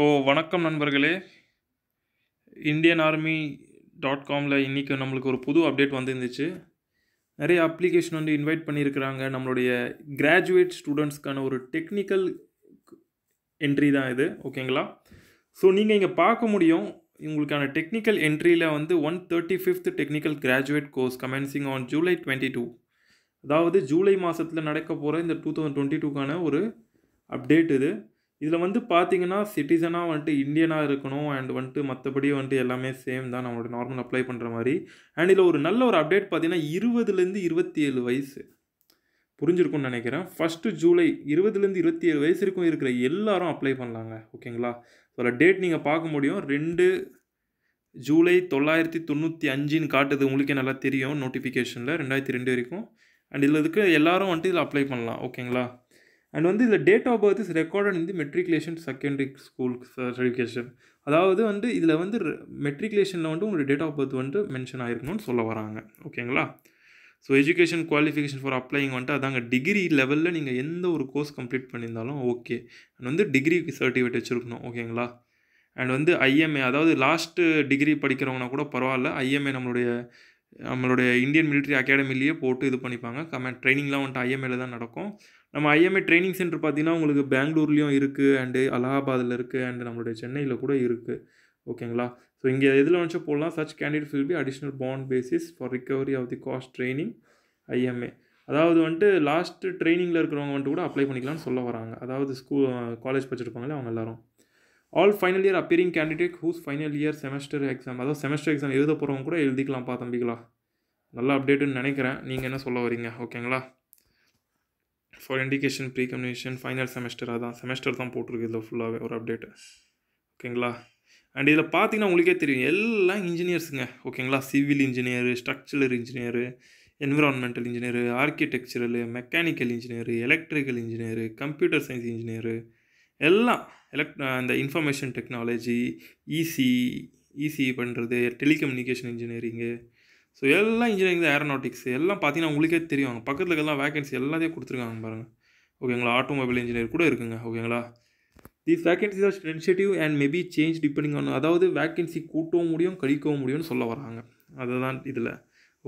so வணக்கம் நண்பர்களே Indian army dot காமில் இன்றைக்கி நம்மளுக்கு ஒரு புது அப்டேட் வந்துருந்துச்சு நிறைய அப்ளிகேஷன் வந்து இன்வைட் பண்ணியிருக்கிறாங்க நம்மளுடைய கிராஜுவேட் ஸ்டூடெண்ட்ஸ்க்கான ஒரு டெக்னிக்கல் என்ட்ரி தான் இது ஓகேங்களா ஸோ நீங்கள் இங்கே பார்க்க முடியும் உங்களுக்கான டெக்னிக்கல் என்ட்ரியில் வந்து one thirty fifth technical graduate course commencing on July twenty two அதாவது ஜூலை மாதத்தில் நடக்க போகிற இந்த டூ தௌசண்ட் டுவெண்ட்டி டூக்கான ஒரு அப்டேட் இது இதில் வந்து பார்த்தீங்கன்னா சிட்டிசனாக வந்துட்டு இந்தியனாக இருக்கணும் அண்ட் வந்துட்டு மற்றபடி வந்துட்டு எல்லாமே சேம் தான் நம்மளோட நார்மல் அப்ளை பண்ணுற மாதிரி அண்ட் இதில் ஒரு நல்ல ஒரு அப்டேட் பார்த்தீங்கன்னா இருபதுலேருந்து இருபத்தி ஏழு வயசு புரிஞ்சிருக்கும்னு நினைக்கிறேன் ஃபஸ்ட்டு ஜூலை இருபதுலேருந்து இருபத்தி ஏழு வயசு இருக்கும் இருக்கிற எல்லாரும் அப்ளை பண்ணலாங்க ஓகேங்களா அதில் டேட் நீங்கள் பார்க்க முடியும் ரெண்டு ஜூலை தொள்ளாயிரத்தி தொண்ணூற்றி அஞ்சுன்னு காட்டுது உங்களுக்கே நல்லா தெரியும் நோட்டிஃபிகேஷனில் ரெண்டாயிரத்தி ரெண்டு வரைக்கும் அண்ட் இதில் இதுக்கு எல்லோரும் வந்துட்டு இதில் அப்ளை பண்ணலாம் ஓகேங்களா அண்ட் வந்து இதில் date of birth is record இந்த மெட்ரிகுலேஷன் செகண்டரி ஸ்கூல் சர்டிஃபிகேஷன் அதாவது வந்து இதில் வந்து மெட்ரிகுலேஷனில் வந்து உங்களுடைய டேட் ஆஃப் பர்த் வந்து மென்ஷன் ஆகிருக்கணும்னு சொல்ல வராங்க ஓகேங்களா so education qualification for applying வந்துட்டு அதாங்க டிகிரி லெவலில் நீங்கள் எந்த ஒரு கோர்ஸ் கம்ப்ளீட் பண்ணியிருந்தாலும் ஓகே அண்ட் வந்து டிகிரி சர்டிஃபிகேட் வச்சுருக்கணும் ஓகேங்களா அண்ட் வந்து ஐஎம்ஏ அதாவது லாஸ்ட்டு டிகிரி படிக்கிறவங்கன்னா கூட பரவாயில்ல ஐஎம்ஏ நம்மளுடைய நம்மளுடைய இந்தியன் மிலிட்ரி அகாடமிலேயே போட்டு இது பண்ணிப்பாங்க கமெண்ட் ட்ரைனிங்லாம் வந்துட்டு ஐஎம்ஏல தான் நடக்கும் நம்ம ஐஎம்ஏ ட்ரைனிங் சென்டர் பார்த்திங்கன்னா உங்களுக்கு பெங்களூர்லேயும் இருக்குது அண்டு அலகாபாதில் இருக்குது அண்டு நம்மளுடைய சென்னையில் கூட இருக்குது ஓகேங்களா ஸோ இங்கே எதில் வந்துச்சு போடலாம் such candidate will be additional bond basis for recovery of the cost training IMA அதாவது வந்துட்டு லாஸ்ட்டு ட்ரைனிங்கில் இருக்கிறவங்க வந்துட்டு கூட அப்ளை பண்ணிக்கலாம்னு சொல்ல வராங்க அதாவது ஸ்கூல் காலேஜ் படிச்சிருப்பாங்களே அவங்க எல்லோரும் all final year appearing candidate whose final year semester exam அதாவது செமஸ்டர் எக்ஸாம் எழுத போகிறவங்க கூட பா தம்பிகளா நல்லா அப்டேட்டுன்னு நினைக்கிறேன் நீங்கள் என்ன சொல்ல வரீங்க ஓகேங்களா for indication pre communication final semester அதான் செமஸ்டர் தான் போட்டிருக்கு இதில் ஃபுல்லாகவே ஒரு அப்டேட்டு ஓகேங்களா அண்ட் இதில் பார்த்தீங்கன்னா உங்களுக்கே தெரியும் எல்லாம் இன்ஜினியர்ஸுங்க ஓகேங்களா civil engineer structural engineer environmental engineer architectural mechanical engineer electrical engineer computer science engineer எல்லாம் எலக்ட் இந்த இன்ஃபர்மேஷன் டெக்னாலஜி இசி இசி பண்ணுறது டெலிகம்யூனிகேஷன் இன்ஜினியரிங்கு ஸோ எல்லாம் இன்ஜினியரிங் தான் ஏரோநாட்டிக்ஸ் எல்லாம் பார்த்தீங்கன்னா உங்களுக்கே தெரியும் அவங்க பக்கத்தில் இருக்கலாம் வேகன்சி எல்லாத்தையும் கொடுத்துருக்காங்க பாருங்கள் ஓகேங்களா ஆட்டோமொபைல் இன்ஜினியர் கூட இருக்குங்க ஓகேங்களா these vacancies are sensitive and maybe change depending on அதாவது வேகன்சி கூட்டவும் முடியும் கழிக்கவும் முடியும்னு சொல்ல வராங்க அதுதான் இதில்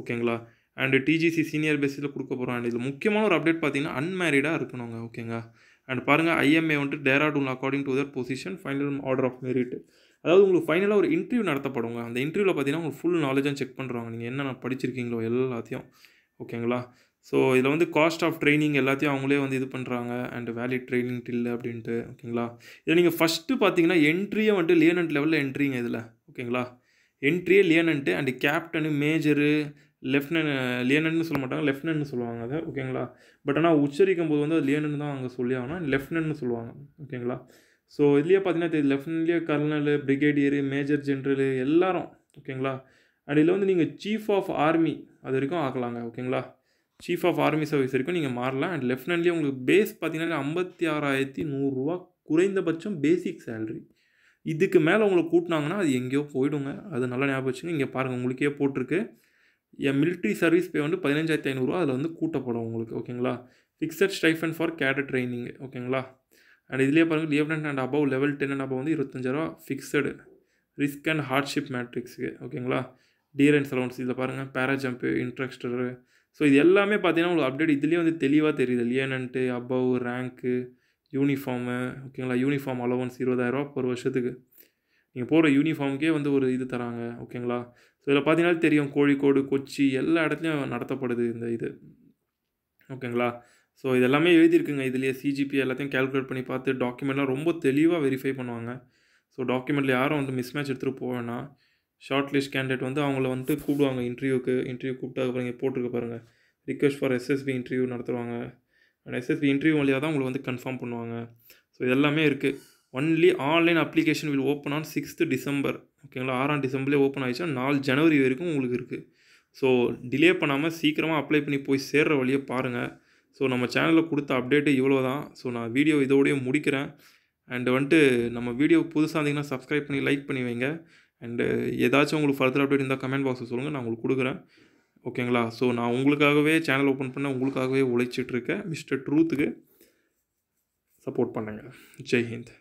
ஓகேங்களா அண்டு டிஜிசி சீனியர் பேஸில் கொடுக்க போகிறோம் அண்ட் இதில் முக்கியமான ஒரு அப்டேட் பார்த்தீங்கன்னா அன்மேரிடாக இருக்கணுங்க ஓகேங்களா அண்ட் பாருங்கள் ஐஎம்ஏ வந்துட்டு Dehradun according to their position final order of merit அதாவது உங்களுக்கு ஃபைனலாக ஒரு இன்டர்வியூ நடத்தப்படுங்க அந்த இன்டர்வியூவில் பார்த்தீங்கன்னா உங்களுக்கு ஃபுல் நாலேஜாக செக் பண்ணுறாங்க நீங்கள் என்னென்ன படிச்சிருக்கீங்களோ எல்லாத்தையும் ஓகேங்களா ஸோ இதில் வந்து காஸ்ட் ஆஃப் ட்ரைனிங் எல்லாத்தையும் அவங்களே வந்து இது பண்ணுறாங்க அண்ட் வேலிட் ட்ரைனிங் டில் அப்படின்ட்டு ஓகேங்களா இதில் நீங்கள் ஃபஸ்ட்டு பார்த்தீங்கன்னா என்ட்ரியே வந்துட்டு லியனன்ட் லெவலில் என்ட்ரிங்க இதில் ஓகேங்களா என்ட்ரியே lieutenant and captain major lieutenant லியனன்னு சொல்ல மாட்டாங்க லெஃப்ட்னன்னு சொல்லுவாங்க அதை ஓகேங்களா பட் ஆனால் உச்சரிக்கும் போது வந்து அது லியனன் தான் அங்கே சொல்லி ஆகணும் லெஃப்ட்னன்னு சொல்லுவாங்க ஓகேங்களா ஸோ இதுலேயே பார்த்தீங்கன்னா தெரியுது லெஃப்டினன்லேயே கர்னல் பிரிகேடியர் மேஜர் ஜென்ரலு எல்லாரும் ஓகேங்களா அண்ட் இதில் வந்து நீங்கள் சீஃப் ஆஃப் ஆர்மி அது வரைக்கும் ஆக்கலாங்க ஓகேங்களா சீஃப் ஆஃப் ஆர்மி சர்வீஸ் வரைக்கும் நீங்கள் மாறலாம் அண்ட் லெஃப்டினன்லேயே உங்களுக்கு பேஸ் பார்த்தீங்கன்னா ஐம்பத்தி ஆறாயிரத்தி நூறுரூவா குறைந்தபட்சம் பேசிக் சேல்ரி இதுக்கு மேலே உங்களை கூட்டினாங்கன்னா அது எங்கேயோ போயிடுங்க அது நல்லா ஞாபகம் வச்சுங்க இங்கே பாருங்கள் உங்களுக்கே போட்டிருக்கு என் மிலிட்ரி சர்வீஸ் பே வந்து பதினஞ்சாயிரத்தி ஐநூறுரூவா அதில் வந்து கூட்டப்படும் உங்களுக்கு ஓகேங்களா fixed stipend for cadet training ஓகேங்களா அண்ட் இதிலே பாருங்கள் lieutenant and above level ten and above வந்து இருபத்தஞ்சாயிரம் ஃபிக்ஸடு ரிஸ்க் அண்ட் ஹார்ட்ஷிப் மேட்ரிக்ஸுக்கு ஓகேங்களா டீரன்ஸ் அலவுன்ஸ் இதில் பாருங்கள் பேராஜம்பு இன்ட்ரெஸ்டரு ஸோ இது எல்லாமே பார்த்தீங்கன்னா உங்களுக்கு அப்டேட் இதுலேயே வந்து தெளிவாக தெரியுது லியனன்ட்டு அபவ் ரேங்க்கு யூனிஃபார்மு ஓகேங்களா யூனிஃபார்ம் அலவன்ஸ் இருபதாயிரரூவா ஒரு வருஷத்துக்கு நீங்கள் போடுற யூனிஃபார்முக்கே வந்து ஒரு இது தராங்க ஓகேங்களா ஸோ இதில் பார்த்தீங்கன்னா தெரியும் கோழிக்கோடு கொச்சி எல்லா இடத்துலையும் நடத்தப்படுது இந்த இது ஓகேங்களா ஸோ இதெல்லாமே எழுதியிருக்குங்க இதுலேயே சிஜிபி எல்லாத்தையும் கேல்குலேட் பண்ணி பார்த்து டாக்குமெண்ட்லாம் ரொம்ப தெளிவாக வெரிஃபை பண்ணுவாங்க ஸோ டாக்குமெண்ட்டில் யாரும் வந்து மிஸ் மேட்ச் எடுத்துகிட்டு போவேன்னா ஷார்ட் லிஸ்ட் கேண்டிடேட் வந்து அவங்கள வந்துட்டு கூப்பிடுவாங்க இன்டர்வியூக்கு இன்டர்வியூ கூப்பிட்டு அப்புறம் இங்கே போட்டிருக்க பாருங்கள் ரிக்வெஸ்ட் ஃபார் எஸ்எஸ்பி இன்டர்வியூ நடத்துவாங்க அண்ட் எஸ்எஸ்பி இன்டர்வியூ வழியாக தான் உங்களை வந்து கன்ஃபார்ம் பண்ணுவாங்க ஸோ இது எல்லாமே இருக்குது only online application will open on sixth December ஓகேங்களா ஆறாம் டிசம்பர்லேயே ஓப்பன் ஆகிடுச்சுன்னா நாலு ஜனவரி வரைக்கும் உங்களுக்கு இருக்குது ஸோ டிலே பண்ணாமல் சீக்கிரமாக அப்ளை பண்ணி போய் சேர்கிற வழியை பாருங்கள் ஸோ நம்ம சேனலில் கொடுத்த அப்டேட்டு இவ்வளோ தான் ஸோ நான் வீடியோ இதோடய முடிக்கிறேன் அண்டு வந்துட்டு நம்ம வீடியோ புதுசாக இருந்தீங்கன்னா சப்ஸ்கிரைப் பண்ணி லைக் பண்ணி வைங்க அண்டு ஏதாச்சும் உங்களுக்கு ஃபர்தர் அப்டேட் இருந்தால் கமெண்ட் பாக்ஸில் சொல்லுங்கள் நான் உங்களுக்கு கொடுக்குறேன் ஓகேங்களா ஸோ நான் உங்களுக்காகவே சேனல் ஓப்பன் பண்ண உங்களுக்காகவே உழைச்சிட்ருக்கேன் மிஸ்டர் ட்ரூத்துக்கு சப்போர்ட் பண்ணுங்கள் ஜெய்ஹிந்த்